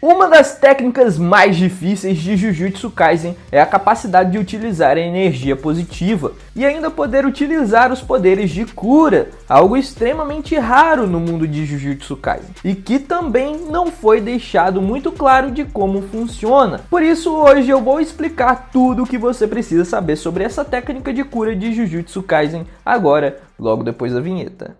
Uma das técnicas mais difíceis de Jujutsu Kaisen é a capacidade de utilizar a energia positiva e ainda poder utilizar os poderes de cura, algo extremamente raro no mundo de Jujutsu Kaisen e que também não foi deixado muito claro de como funciona. Por isso, hoje eu vou explicar tudo o que você precisa saber sobre essa técnica de cura de Jujutsu Kaisen agora, logo depois da vinheta.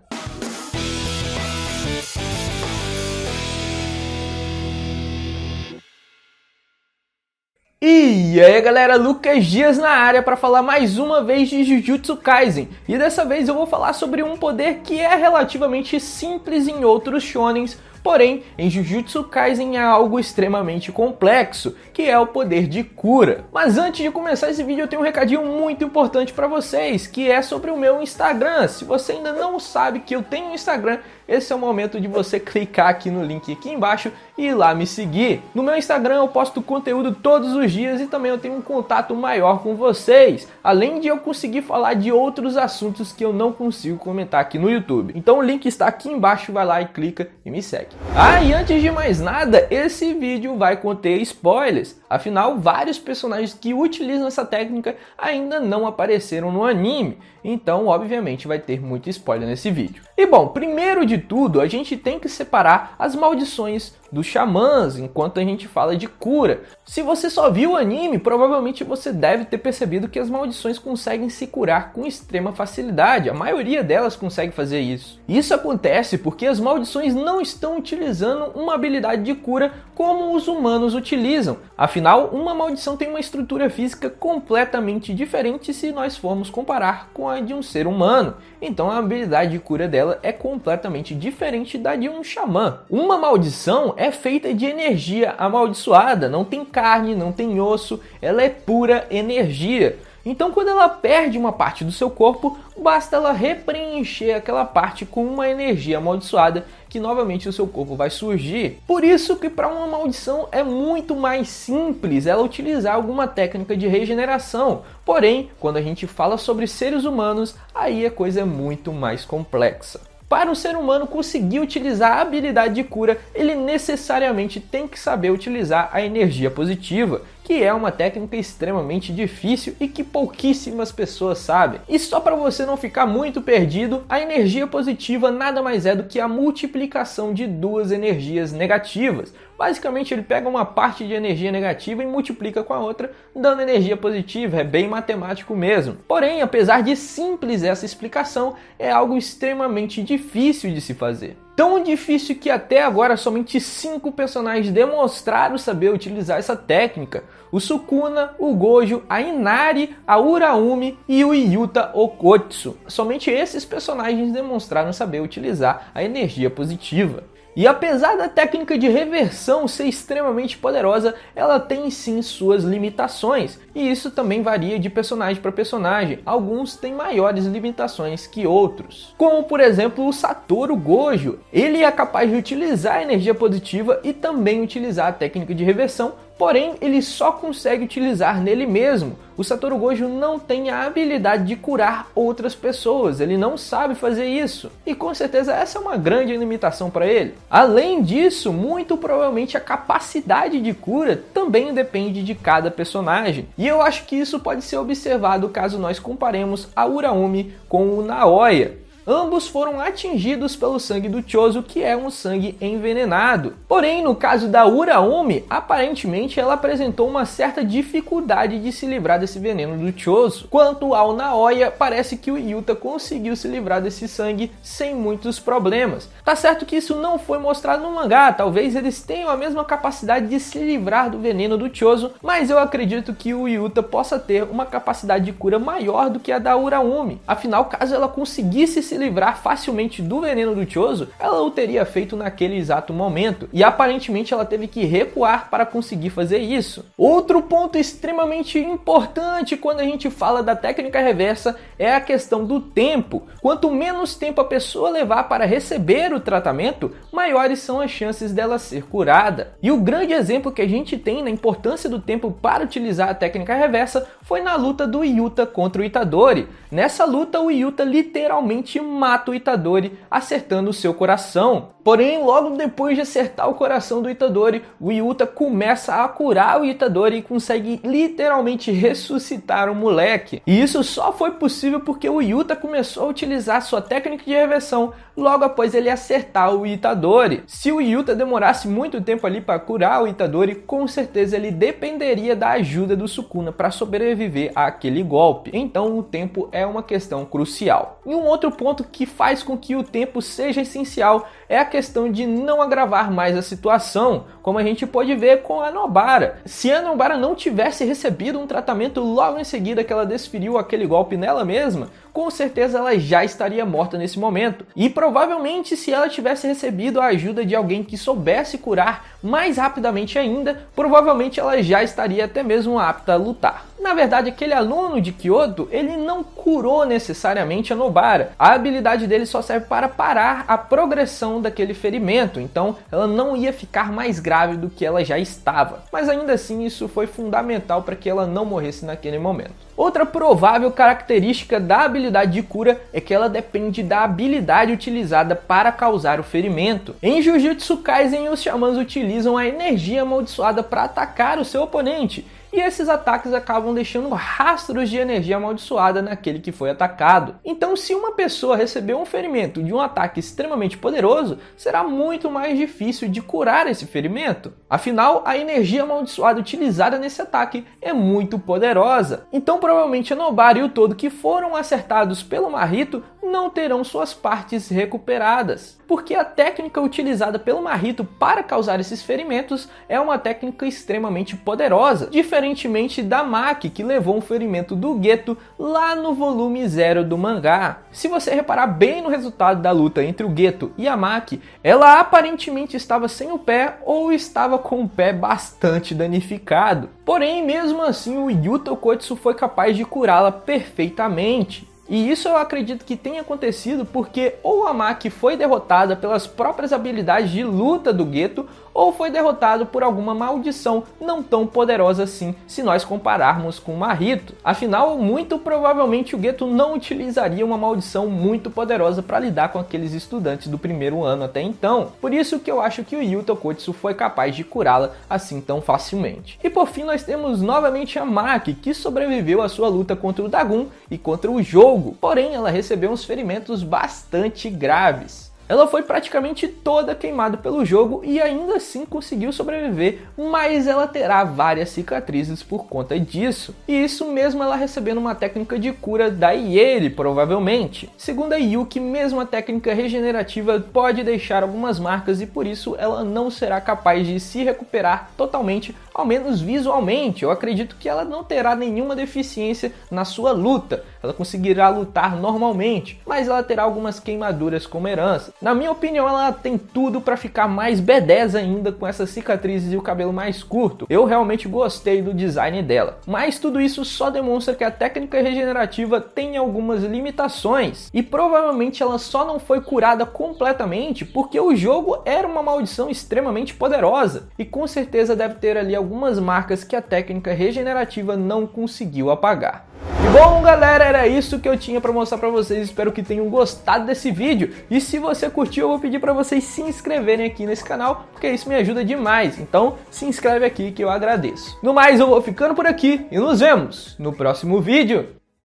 E aí galera, Lucas Dias na área para falar mais uma vez de Jujutsu Kaisen. E dessa vez eu vou falar sobre um poder que é relativamente simples em outros shonens, porém em Jujutsu Kaisen é algo extremamente complexo, que é o poder de cura. Mas antes de começar esse vídeo eu tenho um recadinho muito importante para vocês, que é sobre o meu Instagram. Se você ainda não sabe que eu tenho um Instagram, esse é o momento de você clicar aqui no link aqui embaixo e ir lá me seguir. No meu Instagram eu posto conteúdo todos os dias e também eu tenho um contato maior com vocês, além de eu conseguir falar de outros assuntos que eu não consigo comentar aqui no YouTube. Então o link está aqui embaixo, vai lá e clica e me segue. Ah, e antes de mais nada, esse vídeo vai conter spoilers. Afinal, vários personagens que utilizam essa técnica ainda não apareceram no anime, então obviamente vai ter muito spoiler nesse vídeo. E bom, primeiro de tudo, a gente tem que separar as maldições dos xamãs enquanto a gente fala de cura. Se você só viu o anime, provavelmente você deve ter percebido que as maldições conseguem se curar com extrema facilidade. A maioria delas consegue fazer isso. Isso acontece porque as maldições não estão utilizando uma habilidade de cura como os humanos utilizam. Afinal, uma maldição tem uma estrutura física completamente diferente se nós formos comparar com a de um ser humano. Então a habilidade de cura dela é completamente diferente da de um xamã. Uma maldição é feita de energia amaldiçoada, não tem carne, não tem osso, ela é pura energia. Então, quando ela perde uma parte do seu corpo, basta ela repreencher aquela parte com uma energia amaldiçoada que novamente o seu corpo vai surgir. Por isso que para uma maldição é muito mais simples ela utilizar alguma técnica de regeneração. Porém, quando a gente fala sobre seres humanos, aí a coisa é muito mais complexa. Para o ser humano conseguir utilizar a habilidade de cura, ele necessariamente tem que saber utilizar a energia positiva que é uma técnica extremamente difícil e que pouquíssimas pessoas sabem. E só para você não ficar muito perdido, a energia positiva nada mais é do que a multiplicação de duas energias negativas. Basicamente, ele pega uma parte de energia negativa e multiplica com a outra, dando energia positiva, é bem matemático mesmo. Porém, apesar de simples essa explicação, é algo extremamente difícil de se fazer. Tão difícil que até agora somente cinco personagens demonstraram saber utilizar essa técnica: o Sukuna, o Gojo, a Inari, a Uraumi e o Yuta Okotsu. Somente esses personagens demonstraram saber utilizar a energia positiva. E apesar da técnica de reversão ser extremamente poderosa, ela tem sim suas limitações, e isso também varia de personagem para personagem. Alguns têm maiores limitações que outros. Como por exemplo o Satoru Gojo. Ele é capaz de utilizar a energia positiva e também utilizar a técnica de reversão porém ele só consegue utilizar nele mesmo. O Satoru Gojo não tem a habilidade de curar outras pessoas, ele não sabe fazer isso. E com certeza essa é uma grande limitação para ele. Além disso, muito provavelmente a capacidade de cura também depende de cada personagem. E eu acho que isso pode ser observado caso nós comparemos a Uraumi com o Naoya ambos foram atingidos pelo sangue do Chozo, que é um sangue envenenado. Porém, no caso da Uraomi, aparentemente ela apresentou uma certa dificuldade de se livrar desse veneno do Chozo. Quanto ao Naoya, parece que o Yuta conseguiu se livrar desse sangue sem muitos problemas. Tá certo que isso não foi mostrado no mangá, talvez eles tenham a mesma capacidade de se livrar do veneno do Chozo, mas eu acredito que o Yuta possa ter uma capacidade de cura maior do que a da Uraomi. Afinal, caso ela conseguisse se se livrar facilmente do veneno do tioso, ela o teria feito naquele exato momento, e aparentemente ela teve que recuar para conseguir fazer isso. Outro ponto extremamente importante quando a gente fala da técnica reversa é a questão do tempo. Quanto menos tempo a pessoa levar para receber o tratamento, maiores são as chances dela ser curada. E o grande exemplo que a gente tem na importância do tempo para utilizar a técnica reversa foi na luta do Yuta contra o Itadori. Nessa luta, o Yuta literalmente mata o Itadori, acertando o seu coração. Porém, logo depois de acertar o coração do Itadori, o Yuta começa a curar o Itadori e consegue literalmente ressuscitar o moleque. E isso só foi possível porque o Yuta começou a utilizar sua técnica de reversão logo após ele acertar o Itadori. Se o Yuta demorasse muito tempo ali para curar o Itadori, com certeza ele dependeria da ajuda do Sukuna para sobreviver àquele golpe. Então, o tempo é uma questão crucial. E um outro ponto ponto que faz com que o tempo seja essencial é a questão de não agravar mais a situação, como a gente pode ver com a Nobara. Se a Nobara não tivesse recebido um tratamento logo em seguida que ela desferiu aquele golpe nela mesma, com certeza ela já estaria morta nesse momento. E provavelmente se ela tivesse recebido a ajuda de alguém que soubesse curar mais rapidamente ainda, provavelmente ela já estaria até mesmo apta a lutar. Na verdade, aquele aluno de Kyoto, ele não curou necessariamente a Nobara. A habilidade dele só serve para parar a progressão daquele ferimento, então ela não ia ficar mais grave do que ela já estava. Mas ainda assim, isso foi fundamental para que ela não morresse naquele momento. Outra provável característica da habilidade de cura é que ela depende da habilidade utilizada para causar o ferimento. Em Jujutsu Kaisen, os xamãs utilizam a energia amaldiçoada para atacar o seu oponente, e esses ataques acabam deixando rastros de energia amaldiçoada naquele que foi atacado. Então, se uma pessoa recebeu um ferimento de um ataque extremamente poderoso, será muito mais difícil de curar esse ferimento. Afinal, a energia amaldiçoada utilizada nesse ataque é muito poderosa. Então, provavelmente a Nobara e o todo que foram acertados pelo Marrito não terão suas partes recuperadas, porque a técnica utilizada pelo Marrito para causar esses ferimentos é uma técnica extremamente poderosa, diferentemente da Maki que levou um ferimento do Gueto lá no volume 0 do mangá. Se você reparar bem no resultado da luta entre o Gueto e a Maki, ela aparentemente estava sem o pé ou estava com o pé bastante danificado. Porém, mesmo assim, o Yuta Kotsu foi capaz de curá-la perfeitamente. E isso eu acredito que tenha acontecido porque ou a Maki foi derrotada pelas próprias habilidades de luta do Gueto, ou foi derrotado por alguma maldição não tão poderosa assim se nós compararmos com Marito. Afinal, muito provavelmente o Gueto não utilizaria uma maldição muito poderosa para lidar com aqueles estudantes do primeiro ano até então. Por isso que eu acho que o Yuto Kotsu foi capaz de curá-la assim tão facilmente. E por fim nós temos novamente a Maki, que sobreviveu à sua luta contra o Dagun e contra o jogo jogo, porém ela recebeu uns ferimentos bastante graves. Ela foi praticamente toda queimada pelo jogo e ainda assim conseguiu sobreviver, mas ela terá várias cicatrizes por conta disso. E isso mesmo ela recebendo uma técnica de cura da Yeri, provavelmente. Segundo a Yuki, mesmo a técnica regenerativa pode deixar algumas marcas e por isso ela não será capaz de se recuperar totalmente ao menos visualmente. Eu acredito que ela não terá nenhuma deficiência na sua luta. Ela conseguirá lutar normalmente, mas ela terá algumas queimaduras como herança. Na minha opinião, ela tem tudo para ficar mais B10 ainda com essas cicatrizes e o cabelo mais curto. Eu realmente gostei do design dela. Mas tudo isso só demonstra que a técnica regenerativa tem algumas limitações e provavelmente ela só não foi curada completamente porque o jogo era uma maldição extremamente poderosa e com certeza deve ter ali algumas marcas que a técnica regenerativa não conseguiu apagar. E bom, galera, era isso que eu tinha para mostrar para vocês. Espero que tenham gostado desse vídeo. E se você curtiu, eu vou pedir para vocês se inscreverem aqui nesse canal, porque isso me ajuda demais. Então, se inscreve aqui que eu agradeço. No mais, eu vou ficando por aqui e nos vemos no próximo vídeo.